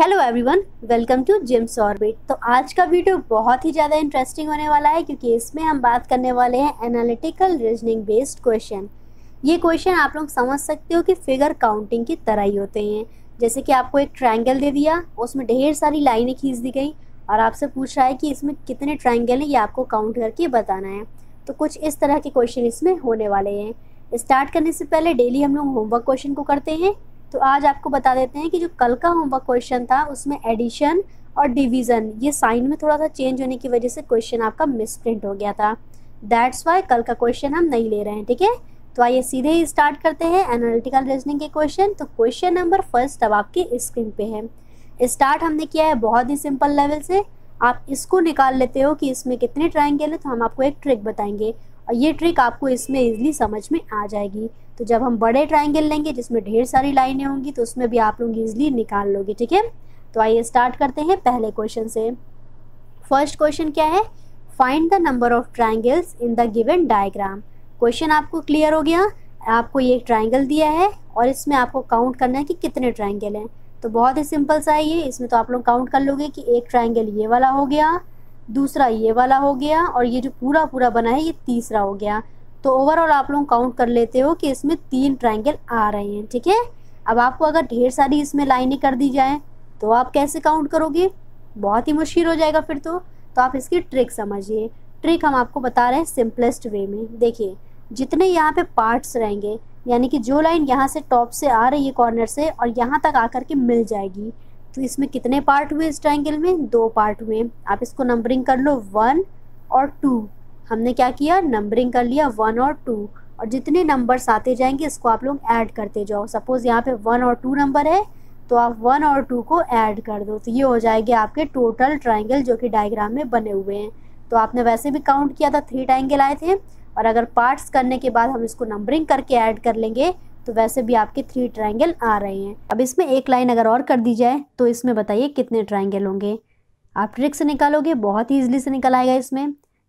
hello everyone welcome to gym orbit तो आज का वीडियो बहुत ही ज़्यादा इंटरेस्टिंग होने वाला है क्योंकि इसमें हम बात करने वाले हैं एनालिटिकल रीजनिंग बेस्ड क्वेश्चन ये क्वेश्चन आप लोग समझ सकते हो कि फिगर काउंटिंग की तरह ही होते हैं जैसे कि आपको एक ट्रायंगल दे दिया उसमें ढेर सारी लाइनें खींच दी गई और आपसे पूछ रहा है कि इसमें कितने ट्राइंगल हैं ये आपको काउंट करके बताना है तो कुछ इस तरह के क्वेश्चन इसमें होने वाले हैं स्टार्ट करने से पहले डेली हम लोग होमवर्क क्वेश्चन को करते हैं तो आज आपको बता देते हैं कि जो कल का होमवर्क क्वेश्चन था उसमें एडिशन और डिवीज़न ये साइन में थोड़ा सा चेंज होने की वजह से क्वेश्चन आपका मिसप्रिंट हो गया था दैट्स वाई कल का क्वेश्चन हम नहीं ले रहे हैं ठीक है तो आइए सीधे ही स्टार्ट करते हैं एनालिटिकल रीजनिंग के क्वेश्चन तो क्वेश्चन नंबर फर्स्ट अब आपकी स्क्रीन पे है स्टार्ट हमने किया है बहुत ही सिंपल लेवल से आप इसको निकाल लेते हो कि इसमें कितने ट्राइंगल है तो हम आपको एक ट्रिक बताएंगे और ये ट्रिक आपको इसमें इजिली समझ में आ जाएगी तो जब हम बड़े ट्राइंगल लेंगे जिसमें ढेर सारी लाइनें होंगी तो उसमें भी आप लोग ईजिली निकाल लोगे ठीक है तो आइए स्टार्ट करते हैं पहले क्वेश्चन से फर्स्ट क्वेश्चन क्या है find the number of triangles in the given diagram question आपको क्लियर हो गया आपको ये एक ट्राइंगल दिया है और इसमें आपको काउंट करना है कि कितने ट्राइंगल हैं तो बहुत ही सिंपल सा है ये इसमें तो आप लोग काउंट कर लोगे कि एक ट्राइंगल ये वाला हो गया दूसरा ये वाला हो गया और ये जो पूरा पूरा बना है ये तीसरा हो गया तो ओवरऑल आप लोग काउंट कर लेते हो कि इसमें तीन ट्राइंगल आ रहे हैं ठीक है अब आपको अगर ढेर सारी इसमें लाइनें कर दी जाए तो आप कैसे काउंट करोगे बहुत ही मुश्किल हो जाएगा फिर तो तो आप इसकी ट्रिक समझिए ट्रिक हम आपको बता रहे हैं सिंपलेस्ट वे में देखिए जितने यहाँ पे पार्ट्स रहेंगे यानी कि जो लाइन यहाँ से टॉप से आ रही है कॉर्नर से और यहाँ तक आकर के मिल जाएगी तो इसमें कितने पार्ट हुए इस ट्राइंगल में दो पार्ट हुए आप इसको नंबरिंग कर लो वन और टू हमने क्या किया नंबरिंग कर लिया वन और टू और जितने नंबर्स आते जाएंगे इसको आप लोग ऐड करते जाओ सपोज़ यहाँ पे वन और टू नंबर है तो आप वन और टू को ऐड कर दो तो ये हो जाएगी आपके टोटल ट्राइंगल जो कि डायग्राम में बने हुए हैं तो आपने वैसे भी काउंट किया था थ्री ट्राइंगल आए थे और अगर पार्ट्स करने के बाद हम इसको नंबरिंग करके ऐड कर लेंगे तो वैसे भी आपके थ्री ट्राइंगल आ रहे हैं अब इसमें एक लाइन अगर और कर दी जाए तो इसमें बताइए कितने ट्राइंगल होंगे आप ट्रिक से निकालोगे बहुत ही ईजिली से निकल आएगा इसमें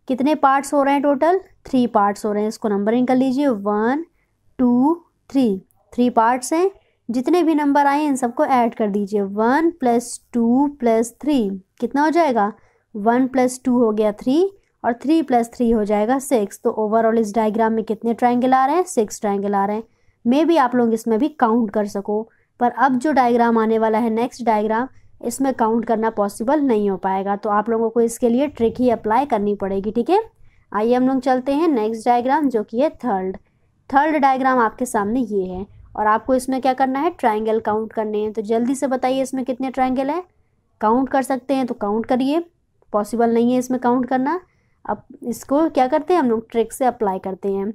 कितने पार्ट्स हो रहे हैं टोटल थ्री पार्ट्स हो रहे हैं इसको नंबरिंग कर लीजिए one two three three parts हैं जितने भी नंबर आए इन सबको ऐड कर दीजिए one plus two plus three कितना हो जाएगा वन प्लस टू हो गया थ्री और थ्री प्लस थ्री हो जाएगा सिक्स तो ओवरऑल इस डायग्राम में कितने ट्राइंगल आ रहे हैं सिक्स ट्राइंगल आ रहे हैं मे भी आप लोग इसमें भी काउंट कर सको पर अब जो डायग्राम आने वाला है नेक्स्ट डायग्राम इसमें काउंट करना पॉसिबल नहीं हो पाएगा तो आप लोगों को इसके लिए ट्रिक ही अप्लाई करनी पड़ेगी ठीक है आइए हम लोग चलते हैं नेक्स्ट डायग्राम जो कि है थर्ड थर्ड डायग्राम आपके सामने ये है और आपको इसमें क्या करना है ट्राइंगल काउंट करने हैं तो जल्दी से बताइए इसमें कितने ट्राइंगल है काउंट कर सकते हैं तो काउंट करिए पॉसिबल नहीं है इसमें काउंट करना अब इसको क्या करते हैं हम लोग ट्रिक से अप्लाई करते हैं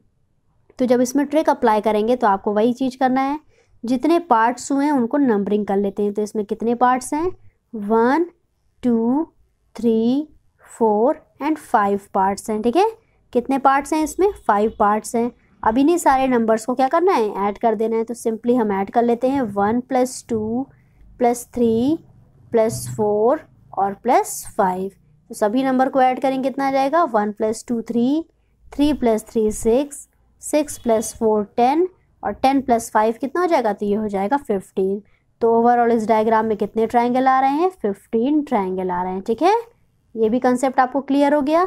तो जब इसमें ट्रिक अप्लाई करेंगे तो आपको वही चीज़ करना है जितने पार्ट्स हुए हैं उनको नंबरिंग कर लेते हैं तो इसमें कितने पार्ट्स हैं one two three four and five parts हैं ठीक है कितने पार्ट्स हैं इसमें फाइव पार्ट्स हैं अब इन्हीं सारे नंबर्स को क्या करना है ऐड कर देना है तो सिंपली हम ऐड कर लेते हैं one plus two plus three plus four और प्लस फाइव तो सभी नंबर को ऐड करेंगे कितना आ जाएगा one plus two three three plus three six six plus four ten और टेन प्लस फाइव कितना हो जाएगा तो ये हो जाएगा फिफ्टीन तो ओवरऑल इस डायग्राम में कितने ट्राइंगल आ रहे हैं फिफ्टीन ट्राइंगल आ रहे हैं ठीक है ये भी कंसेप्ट आपको क्लियर हो गया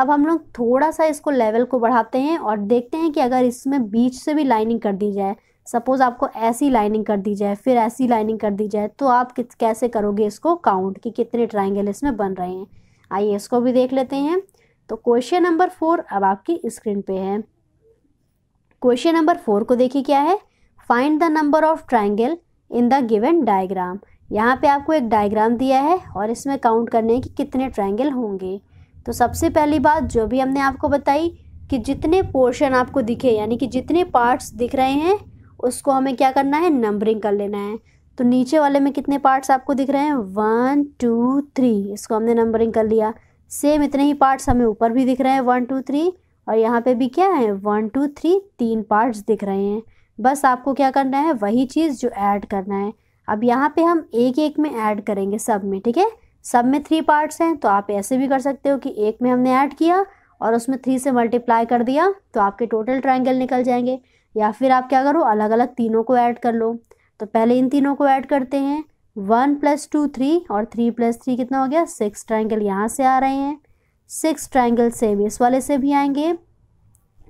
अब हम लोग थोड़ा सा इसको लेवल को बढ़ाते हैं और देखते हैं कि अगर इसमें बीच से भी लाइनिंग कर दी जाए सपोज़ आपको ऐसी लाइनिंग कर दी जाए फिर ऐसी लाइनिंग कर दी जाए तो आप कैसे करोगे इसको काउंट कि कितने ट्राइंगल इसमें बन रहे हैं आइए इसको भी देख लेते हैं तो क्वेश्चन नंबर फोर अब आपकी स्क्रीन पे है क्वेश्चन नंबर फोर को देखिए क्या है find the number of triangle in the given diagram यहाँ पे आपको एक डायग्राम दिया है और इसमें काउंट करने हैं कि कितने ट्राइंगल होंगे तो सबसे पहली बात जो भी हमने आपको बताई कि जितने पोर्शन आपको दिखे यानी कि जितने पार्ट्स दिख रहे हैं उसको हमें क्या करना है नंबरिंग कर लेना है तो नीचे वाले में कितने पार्ट्स आपको दिख रहे हैं वन टू थ्री इसको हमने नंबरिंग कर लिया सेम इतने ही पार्ट्स हमें ऊपर भी दिख रहे हैं वन टू थ्री और यहाँ पे भी क्या है वन टू थ्री तीन पार्ट्स दिख रहे हैं बस आपको क्या करना है वही चीज़ जो ऐड करना है अब यहाँ पे हम एक एक में ऐड करेंगे सब में ठीक है सब में थ्री पार्ट्स हैं तो आप ऐसे भी कर सकते हो कि एक में हमने ऐड किया और उसमें थ्री से मल्टीप्लाई कर दिया तो आपके टोटल ट्राइंगल निकल जाएंगे या फिर आप क्या करो अलग अलग तीनों को ऐड कर लो तो पहले इन तीनों को ऐड करते हैं वन प्लस टू थ्री और थ्री प्लस थ्री कितना हो गया सिक्स ट्राइंगल यहाँ से आ रहे हैं सिक्स ट्राइंगल सेम इस वाले से भी आएंगे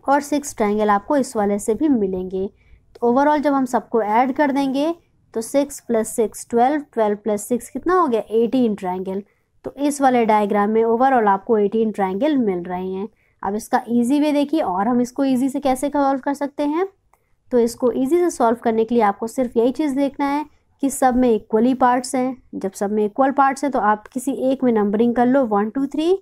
और सिक्स ट्राइंगल आपको इस वाले से भी मिलेंगे तो ओवरऑल जब हम सबको ऐड कर देंगे तो six plus six twelve twelve plus six कितना हो गया एटीन ट्राइंगल तो इस वाले डायग्राम में ओवरऑल आपको एटीन ट्राइंगल मिल रहे हैं अब इसका ईजी वे देखिए और हम इसको ईजी से कैसे सॉल्व कर सकते हैं तो इसको ईजी से सॉल्व करने के लिए आपको सिर्फ यही चीज़ देखना है कि सब में इक्वली पार्ट्स हैं जब सब में इक्वल पार्ट्स हैं तो आप किसी एक में नंबरिंग कर लो वन टू थ्री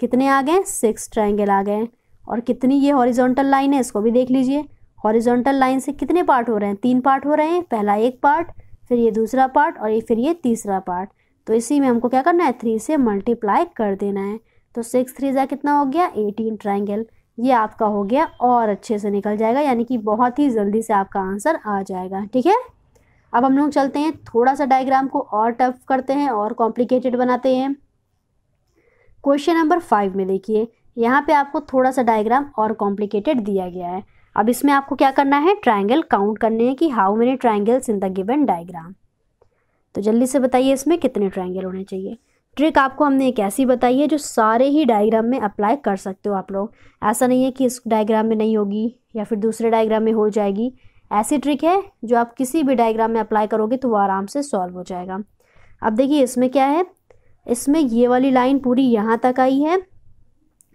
कितने आ गए सिक्स ट्राइंगल आ गए और कितनी ये हॉरिजॉन्टल लाइन है इसको भी देख लीजिए हॉरिजॉन्टल लाइन से कितने पार्ट हो रहे हैं तीन पार्ट हो रहे हैं पहला एक पार्ट फिर ये दूसरा पार्ट और ये फिर ये तीसरा पार्ट तो इसी में हमको क्या करना है थ्री से मल्टीप्लाई कर देना है तो सिक्स थ्री ज़ा कितना हो गया एटीन ट्राइंगल ये आपका हो गया और अच्छे से निकल जाएगा यानी कि बहुत ही जल्दी से आपका आंसर आ जाएगा ठीक है अब हम लोग चलते हैं थोड़ा सा डायग्राम को और टफ करते हैं और कॉम्प्लिकेटेड बनाते हैं क्वेश्चन नंबर फाइव में देखिए यहाँ पे आपको थोड़ा सा डायग्राम और कॉम्प्लिकेटेड दिया गया है अब इसमें आपको क्या करना है ट्राइंगल काउंट करने हैं कि how many triangles in the given diagram तो जल्दी से बताइए इसमें कितने ट्राइंगल होने चाहिए ट्रिक आपको हमने एक ऐसी बताई है जो सारे ही डायग्राम में अप्लाई कर सकते हो आप लोग ऐसा नहीं है कि इस डायग्राम में नहीं होगी या फिर दूसरे डायग्राम में हो जाएगी ऐसी ट्रिक है जो आप किसी भी डायग्राम में अप्लाई करोगे तो वो आराम से सॉल्व हो जाएगा अब देखिए इसमें क्या है इसमें ये वाली लाइन पूरी यहाँ तक आई है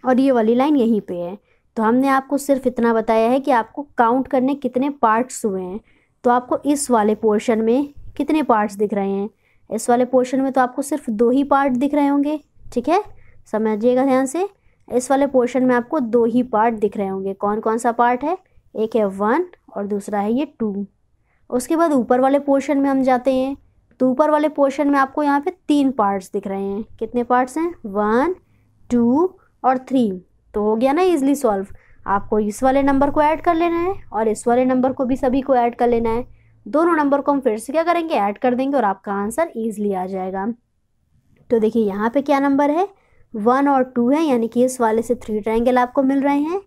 और ये वाली लाइन यहीं पे है तो हमने आपको सिर्फ इतना बताया है कि आपको काउंट करने कितने पार्ट्स हुए हैं तो आपको इस वाले पोर्शन में कितने पार्ट्स दिख रहे हैं इस वाले पोर्शन में तो आपको सिर्फ दो ही पार्ट दिख रहे होंगे ठीक है समझिएगा ध्यान से इस वाले पोर्शन में आपको दो ही पार्ट दिख रहे होंगे कौन कौन सा पार्ट है एक है वन और दूसरा है ये टू उसके बाद ऊपर वाले पोर्शन में हम जाते हैं तो ऊपर वाले पोर्शन में आपको यहाँ पे तीन पार्ट्स दिख रहे हैं कितने पार्ट्स हैं वन टू और थ्री तो हो गया ना इजली सॉल्व आपको इस वाले नंबर को ऐड कर लेना है और इस वाले नंबर को भी सभी को ऐड कर लेना है दोनों नंबर को हम फिर से क्या करेंगे ऐड कर देंगे और आपका आंसर ईजिली आ जाएगा तो देखिए यहाँ पे क्या नंबर है वन और टू है यानी कि इस वाले से थ्री ट्राइंगल आपको मिल रहे हैं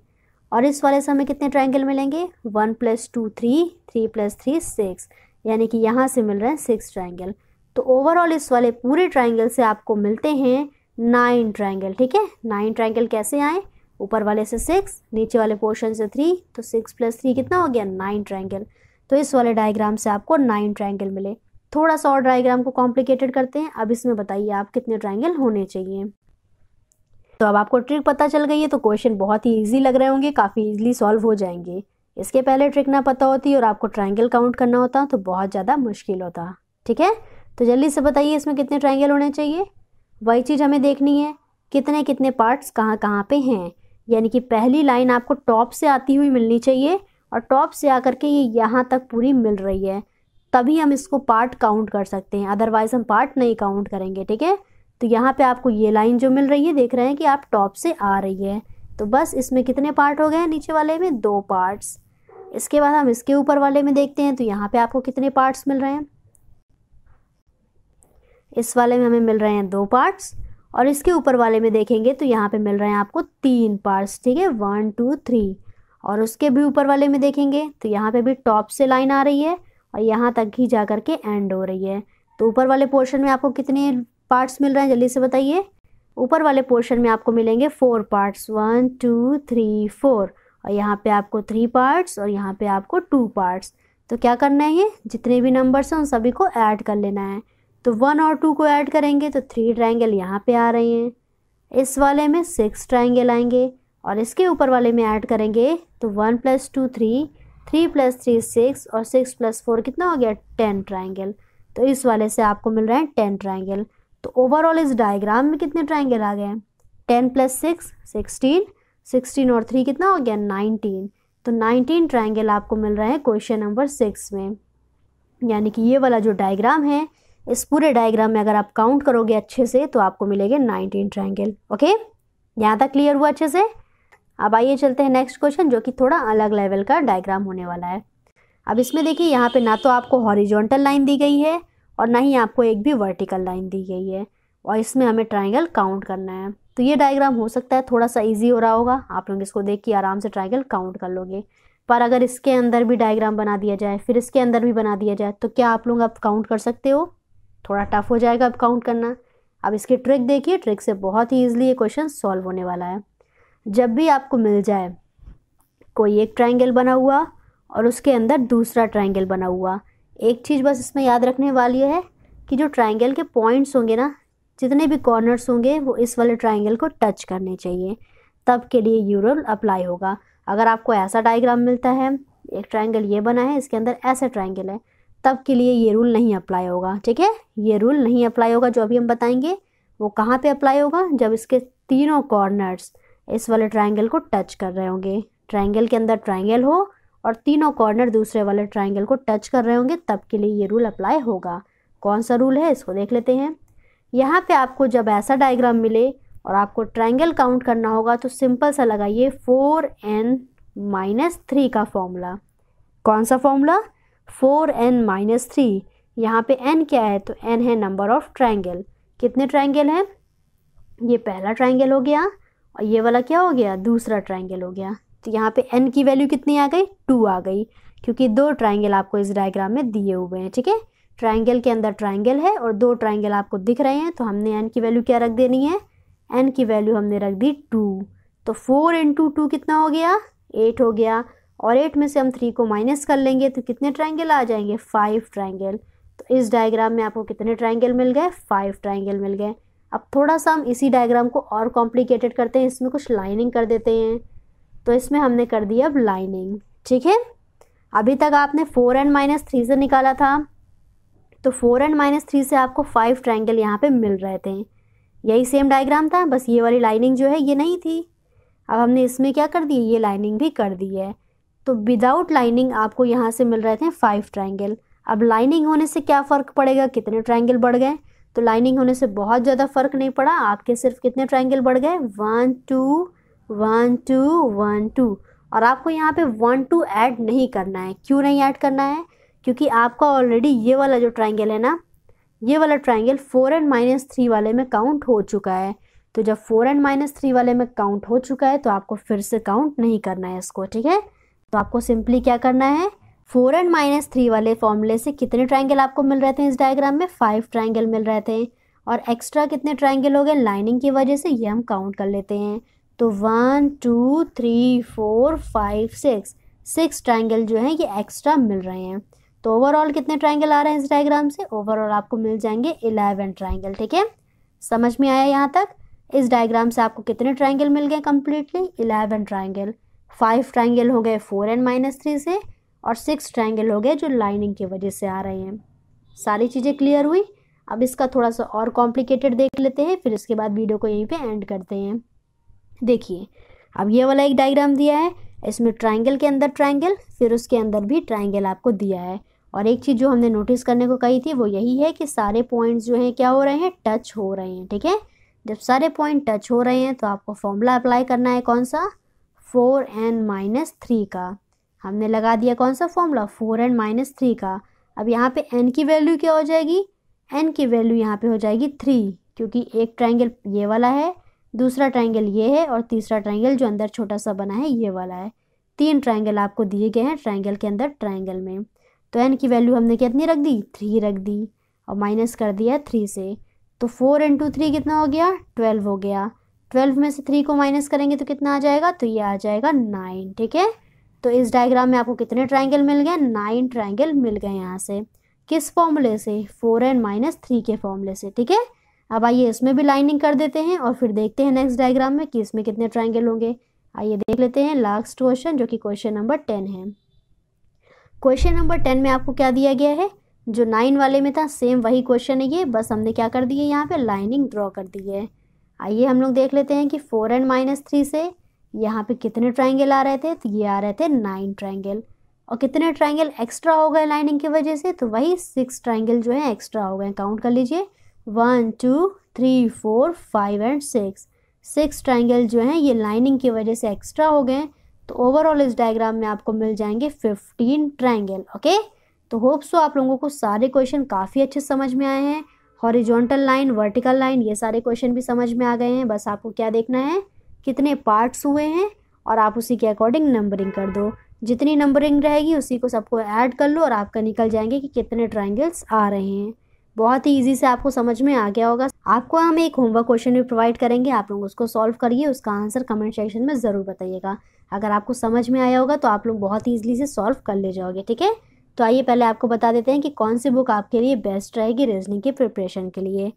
और इस वाले से हमें कितने ट्राइंगल मिलेंगे one plus two three three plus three six यानी कि यहाँ से मिल रहे हैं सिक्स ट्राइंगल तो ओवरऑल इस वाले पूरे ट्राइंगल से आपको मिलते हैं नाइन ट्राइंगल ठीक है नाइन ट्राइंगल कैसे आए ऊपर वाले से सिक्स नीचे वाले पोर्शन से थ्री तो सिक्स प्लस थ्री कितना हो गया नाइन ट्राइंगल तो इस वाले डायग्राम से आपको नाइन ट्राइंगल मिले थोड़ा सा और डायग्राम को कॉम्प्लिकेटेड करते हैं अब इसमें बताइए आप कितने ट्राइंगल होने चाहिए तो अब आपको ट्रिक पता चल गई है तो क्वेश्चन बहुत ही ईजी लग रहे होंगे काफ़ी ईजिली सॉल्व हो जाएंगे इसके पहले ट्रिक ना पता होती और आपको ट्राइंगल काउंट करना होता तो बहुत ज़्यादा मुश्किल होता ठीक है तो जल्दी से बताइए इसमें कितने ट्राइंगल होने चाहिए वही चीज़ हमें देखनी है कितने कितने पार्ट्स कहाँ कहाँ पे हैं यानी कि पहली लाइन आपको टॉप से आती हुई मिलनी चाहिए और टॉप से आकर के ये यहाँ तक पूरी मिल रही है तभी हम इसको पार्ट काउंट कर सकते हैं अदरवाइज़ हम पार्ट नहीं काउंट करेंगे ठीक है तो यहाँ पे आपको ये लाइन जो मिल रही है देख रहे हैं कि आप टॉप से आ रही है तो बस इसमें कितने पार्ट हो गए हैं नीचे वाले में दो पार्ट्स इसके बाद हम इसके ऊपर वाले में देखते हैं तो यहाँ पे आपको कितने पार्ट्स मिल रहे हैं इस वाले में हमें मिल रहे हैं दो पार्ट्स और इसके ऊपर वाले में देखेंगे तो यहाँ पे मिल रहे हैं आपको तीन पार्ट्स ठीक है वन टू थ्री और उसके भी ऊपर वाले में देखेंगे तो यहाँ पे भी टॉप से लाइन आ रही है और यहाँ तक ही जा के एंड हो रही है तो ऊपर वाले पोर्शन में आपको कितने पार्ट्स मिल रहे हैं जल्दी से बताइए ऊपर वाले पोर्शन में आपको मिलेंगे four parts one two three four और यहाँ पे आपको थ्री पार्ट्स और यहाँ पे आपको टू पार्ट्स तो क्या करना है जितने भी नंबर्स हैं उन सभी को ऐड कर लेना है तो वन और टू को ऐड करेंगे तो थ्री ट्राइंगल यहाँ पे आ रहे हैं इस वाले में सिक्स ट्राइंगल आएंगे और इसके ऊपर वाले में ऐड करेंगे तो one plus two three three plus three six और सिक्स प्लस फोर कितना हो गया टेन ट्राइंगल तो इस वाले से आपको मिल रहा है टेन ट्राइंगल तो ओवरऑल इस डायग्राम में कितने ट्राइंगल आ गए ten plus six sixteen sixteen और थ्री कितना हो गया नाइनटीन तो नाइनटीन ट्राइंगल आपको मिल रहा है क्वेश्चन नंबर सिक्स में यानी कि ये वाला जो डायग्राम है इस पूरे डायग्राम में अगर आप काउंट करोगे अच्छे से तो आपको मिलेगा नाइनटीन ट्राइंगल ओके यहाँ तक क्लियर हुआ अच्छे से अब आइए चलते हैं नेक्स्ट क्वेश्चन जो कि थोड़ा अलग लेवल का डायग्राम होने वाला है अब इसमें देखिए यहाँ पे ना तो आपको हॉरिजॉन्टल लाइन दी गई है और ना ही आपको एक भी वर्टिकल लाइन दी गई है और इसमें हमें ट्राइंगल काउंट करना है तो ये डायग्राम हो सकता है थोड़ा सा इजी हो रहा होगा आप लोग इसको देख के आराम से ट्राइंगल काउंट कर लोगे पर अगर इसके अंदर भी डायग्राम बना दिया जाए फिर इसके अंदर भी बना दिया जाए तो क्या आप लोग अब काउंट कर सकते हो थोड़ा टफ हो जाएगा अब काउंट करना अब इसकी ट्रिक देखिए ट्रिक से बहुत ही ईजिली ये क्वेश्चन सॉल्व होने वाला है जब भी आपको मिल जाए कोई एक ट्राइंगल बना हुआ और उसके अंदर दूसरा ट्राइंगल बना हुआ एक चीज़ बस इसमें याद रखने वाली है कि जो ट्राइंगल के पॉइंट्स होंगे ना जितने भी कॉर्नर्स होंगे वो इस वाले ट्राइंगल को टच करने चाहिए तब के लिए यू रूल अप्लाई होगा अगर आपको ऐसा डायग्राम मिलता है एक ट्राइंगल ये बना है इसके अंदर ऐसा ट्राइंगल है तब के लिए ये रूल नहीं अप्लाई होगा ठीक है ये रूल नहीं अप्लाई होगा जो अभी हम बताएंगे वो कहाँ पे अप्लाई होगा जब इसके तीनों कॉर्नर्स इस वाले ट्राइंगल को टच कर रहे होंगे ट्राइंगल के अंदर ट्राइंगल हो और तीनों कॉर्नर दूसरे वाले ट्राइंगल को टच कर रहे होंगे तब के लिए ये रूल अप्लाई होगा कौन सा रूल है इसको देख लेते हैं यहाँ पे आपको जब ऐसा डायग्राम मिले और आपको ट्राइंगल काउंट करना होगा तो सिंपल सा लगाइए फोर एन माइनस थ्री का फॉर्मूला कौन सा formula four N minus three यहाँ पे एन क्या है तो एन है नंबर ऑफ ट्राइंगल कितने ट्राइंगल हैं ये पहला ट्राइंगल हो गया और ये वाला क्या हो गया दूसरा ट्राइंगल हो गया तो यहाँ पे एन की वैल्यू कितनी आ गई टू आ गई क्योंकि दो ट्राइंगल आपको इस डायग्राम में दिए हुए हैं ठीक है ट्राइंगल के अंदर ट्राइंगल है और दो ट्राइंगल आपको दिख रहे हैं तो हमने एन की वैल्यू क्या रख देनी है एन की वैल्यू हमने रख दी टू तो फोर इंटू टू कितना हो गया एट हो गया और एट में से हम थ्री को माइनस कर लेंगे तो कितने ट्राइंगल आ जाएंगे फाइव ट्राइंगल तो इस डायग्राम में आपको कितने ट्राइंगल मिल गए फाइव ट्राइंगल मिल गए अब थोड़ा सा हम इसी डायग्राम को और कॉम्प्लिकेटेड करते हैं इसमें कुछ लाइनिंग कर देते हैं तो इसमें हमने कर दी अब लाइनिंग ठीक है अभी तक आपने फोर एन माइनस थ्री से निकाला था तो फोर एंड माइनस थ्री से आपको फाइव ट्राइंगल यहाँ पे मिल रहे थे यही सेम डायग्राम था बस ये वाली लाइनिंग जो है ये नहीं थी अब हमने इसमें क्या कर दी ये लाइनिंग भी कर दी है तो विदाउट लाइनिंग आपको यहाँ से मिल रहे थे फाइव ट्राइंगल अब लाइनिंग होने से क्या फ़र्क पड़ेगा कितने ट्राइंगल बढ़ गए तो लाइनिंग होने से बहुत ज़्यादा फ़र्क नहीं पड़ा आपके सिर्फ कितने ट्राइंगल बढ़ गए one two one two one two और आपको यहाँ पे वन टू ऐड नहीं करना है क्यों नहीं ऐड करना है क्योंकि आपका ऑलरेडी ये वाला जो ट्राइंगल है ना ये वाला triangle four N minus three वाले में काउंट हो चुका है तो जब फोर एंड माइनस थ्री वाले में काउंट हो चुका है तो आपको फिर से काउंट नहीं करना है इसको ठीक है तो आपको सिंपली क्या करना है फोर एंड माइनस थ्री वाले फॉर्मूले से कितने ट्राइंगल आपको मिल रहे थे इस डायग्राम में फाइव ट्राइंगल मिल रहे थे और एक्स्ट्रा कितने ट्राइंगल हो गए लाइनिंग की वजह से ये हम काउंट कर लेते हैं तो one two three four five six six triangle जो हैं ये एक्स्ट्रा मिल रहे हैं तो ओवरऑल कितने ट्राइंगल आ रहे हैं इस डायग्राम से ओवरऑल आपको मिल जाएंगे इलेवन ट्राइंगल ठीक है समझ में आया यहाँ तक इस डायग्राम से आपको कितने ट्राइंगल मिल गए completely eleven triangle five triangle हो गए फोर एंड माइनस थ्री से और सिक्स ट्राइंगल हो गए जो लाइनिंग की वजह से आ रहे हैं सारी चीज़ें क्लियर हुई अब इसका थोड़ा सा और कॉम्प्लिकेटेड देख लेते हैं फिर इसके बाद वीडियो को यहीं पे एंड करते हैं देखिए अब ये वाला एक डायग्राम दिया है इसमें ट्राइंगल के अंदर ट्राइंगल फिर उसके अंदर भी ट्राइंगल आपको दिया है और एक चीज़ जो हमने नोटिस करने को कही थी वो यही है कि सारे पॉइंट्स जो हैं क्या हो रहे हैं टच हो रहे हैं ठीक है जब सारे पॉइंट टच हो रहे हैं तो आपको फॉर्मूला अप्लाई करना है कौन सा फोर एन माइनस थ्री का हमने लगा दिया कौन सा formula four N minus three का अब यहाँ पे एन की वैल्यू क्या हो जाएगी एन की वैल्यू यहाँ पे हो जाएगी थ्री क्योंकि एक ट्राइंगल ये वाला है दूसरा ट्राइंगल ये है और तीसरा ट्राइंगल जो अंदर छोटा सा बना है ये वाला है तीन ट्राइंगल आपको दिए गए हैं ट्राइंगल के अंदर ट्राइंगल में तो एन की वैल्यू हमने कितनी रख दी थ्री रख दी और माइनस कर दिया थ्री से तो फोर इंटू थ्री कितना हो गया ट्वेल्व हो गया ट्वेल्व में से थ्री को माइनस करेंगे तो कितना आ जाएगा तो ये आ जाएगा नाइन ठीक है तो इस डायग्राम में आपको कितने ट्राइंगल मिल गए नाइन ट्राइंगल मिल गए यहाँ से किस फॉर्मूले से फोर एन माइनस थ्री के फॉर्मूले से ठीक है अब आइए इसमें भी लाइनिंग कर देते हैं और फिर देखते हैं नेक्स्ट डायग्राम में कि इसमें कितने ट्राइंगल होंगे आइए देख लेते हैं लास्ट क्वेश्चन जो कि क्वेश्चन नंबर टेन है क्वेश्चन नंबर टेन में आपको क्या दिया गया है जो नाइन वाले में था सेम वही क्वेश्चन है ये बस हमने क्या कर दिया है यहाँ पे लाइनिंग ड्रॉ कर दी है आइए हम लोग देख लेते हैं कि फोर एंड माइनस थ्री से यहाँ पे कितने ट्राइंगल आ रहे थे तो ये आ रहे थे नाइन ट्राइंगल और कितने ट्राइंगल एक्स्ट्रा हो गए लाइनिंग की वजह से तो वही सिक्स ट्राइंगल जो है एक्स्ट्रा हो गए काउंट कर लीजिए one two three four five and six six triangle जो हैं ये लाइनिंग की वजह से एक्स्ट्रा हो गए तो ओवरऑल इस डायग्राम में आपको मिल जाएंगे फिफ्टीन ट्राइंगल ओके तो होप सो तो आप लोगों को सारे क्वेश्चन काफ़ी अच्छे समझ में आए हैं हॉरिजॉन्टल लाइन वर्टिकल लाइन ये सारे क्वेश्चन भी समझ में आ गए हैं बस आपको क्या देखना है कितने पार्ट्स हुए हैं और आप उसी के अकॉर्डिंग नंबरिंग कर दो जितनी नंबरिंग रहेगी उसी को सबको ऐड कर लो और आपका निकल जाएंगे कि कितने ट्राइंगल्स आ रहे हैं बहुत ही ईजी से आपको समझ में आ गया होगा आपको हम एक होमवर्क क्वेश्चन भी प्रोवाइड करेंगे आप लोग उसको सॉल्व करिए उसका आंसर कमेंट सेक्शन में ज़रूर बताइएगा अगर आपको समझ में आया होगा तो आप लोग बहुत ही ईजिली से सॉल्व कर ले जाओगे ठीक है तो आइए पहले आपको बता देते हैं कि कौन सी बुक आपके लिए बेस्ट रहेगी रीजनिंग की प्रिपरेशन के लिए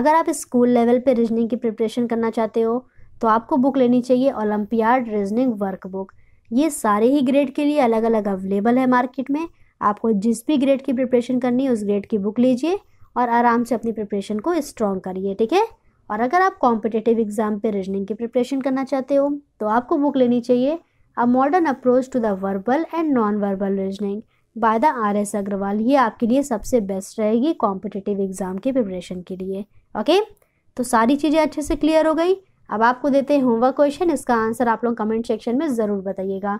अगर आप स्कूल लेवल पर रीजनिंग की प्रिपरेशन करना चाहते हो तो आपको बुक लेनी चाहिए ओलंपियाड रीजनिंग वर्क बुक ये सारे ही ग्रेड के लिए अलग अलग अवेलेबल है मार्केट में आपको जिस भी ग्रेड की प्रिपरेशन करनी है उस ग्रेड की बुक लीजिए और आराम से अपनी प्रिपरेशन को स्ट्रॉन्ग करिए ठीक है और अगर आप कॉम्पिटेटिव एग्ज़ाम पे रीजनिंग की प्रिपरेशन करना चाहते हो तो आपको बुक लेनी चाहिए a modern approach to the verbal and non verbal reasoning by the R S Aggarwal ये आपके लिए सबसे बेस्ट रहेगी कॉम्पिटेटिव एग्ज़ाम की प्रिपरेशन के लिए ओके तो सारी चीज़ें अच्छे से क्लियर हो गई अब आपको देते हैं होमवर्क क्वेश्चन इसका आंसर आप लोग कमेंट सेक्शन में ज़रूर बताइएगा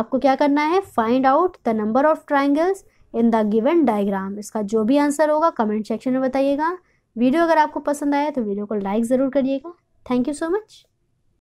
आपको क्या करना है find out the number of triangles in the given diagram इसका जो भी आंसर होगा कमेंट सेक्शन में बताइएगा वीडियो अगर आपको पसंद आया तो वीडियो को लाइक ज़रूर करिएगा थैंक यू सो मच